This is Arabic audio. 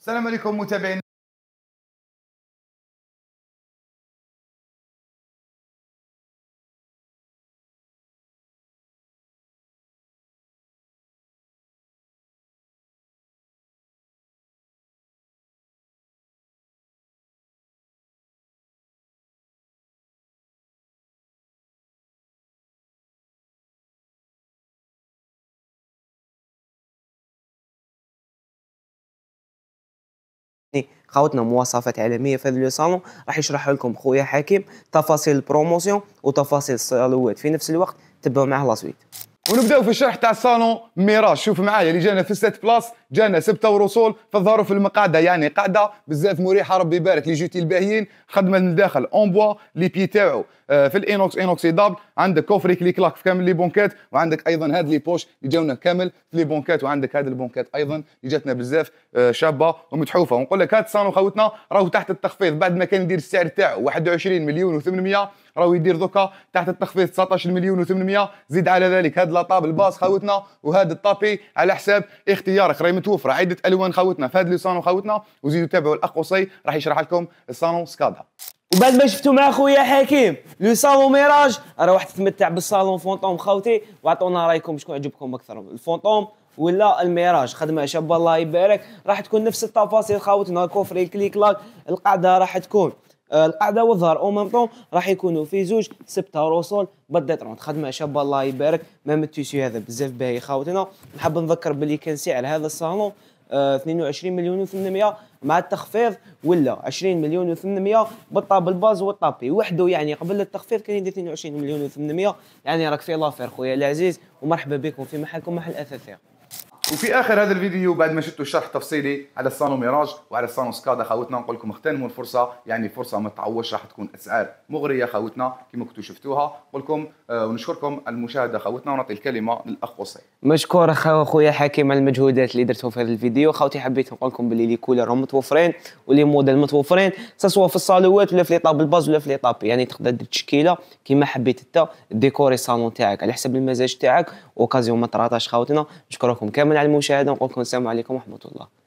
السلام عليكم متابعينا خوتنا مواصفات عالميه في هذا لو صالون راح يشرح لكم خويا حكيم تفاصيل البروموسيون وتفاصيل الصالوات في نفس الوقت تبعوا معاه لا سويت ونبداو في الشرح تاع الصالون ميراج شوف معايا اللي جانا في السيت بلاس جانا سبته ورسول فظهروا في المقعده يعني قاعده بزاف مريحه ربي يبارك لي جوتي الباهيين خدمه من الداخل اون بوا لي بي تاعو آه، في الانوكس دابل عندك كوفري كلي كلاك في كامل لي بونكات وعندك ايضا هاد لي بوش اللي جاونا كامل في لي بونكات وعندك هاد البونكات ايضا اللي جاتنا بزاف آه، شابه ومتحوفه ونقول لك هاد الصالون خوتنا راهو تحت التخفيض بعد ما كان يدير السعر تاعو 21 مليون و800 راهو يدير دوكا تحت التخفيض 19 مليون و800 زيد على ذلك هاد طاب الباص خوتنا وهذا الطابي على حساب اختيارك راهي متوفره عده الوان خوتنا في هذا صانون خوتنا وزيدوا تابعوا الاخ قصي راح يشرح لكم الصالون سكادا وبعد ما شفتوا مع خويا حكيم لو صالون ميراج روح تتمتع بالصالون فونطوم خوتي واعطونا رايكم شكون عجبكم اكثر الفونطوم ولا الميراج خدمه شاب الله يبارك راح تكون نفس التفاصيل خاوتنا الكوفري كليك لاك القاعده راح تكون آه، القعده والظهر او ميم طون راح يكونوا في زوج سبته روسول بالديترونت خدمه شاب الله يبارك مام التيسيو هذا بزاف باهي خاوتنا نحب نذكر باللي كان سعر هذا الصالون 22 آه، مليون و800 مع التخفيض ولا 20 مليون و800 بالطاب الباز والطابي وحده يعني قبل التخفيض كان يدير 22 مليون و800 يعني راك في لافير خويا العزيز ومرحبا بكم في محلكم محل اثاثيه وفي اخر هذا الفيديو بعد ما شفتوا شرح تفصيلي على الصانو ميراج وعلى الصانو سكادا خاوتنا نقول لكم اغتنموا الفرصه يعني فرصه ما تعوضش راح تكون اسعار مغريه خاوتنا كما كنتوا شفتوها نقول لكم آه، ونشكركم على المشاهده خاوتنا ونعطي الكلمه للاخ قصي مشكور اخو حكيم على المجهودات اللي درتو في هذا الفيديو خاوتي حبيت نقول لكم باللي لي كولر متوفرين ولي موديل متوفرين سواء في الصالوات ولا في ليطاب الباز ولا في ليطاب يعني تقدر دير تشكيله كما حبيت انت ديكوري الصالون تاعك على حسب المزاج تاعك اوكازيون ما تراطاش خاوتنا نشكركم كامل على المشاهده ونقول لكم السلام عليكم ورحمه الله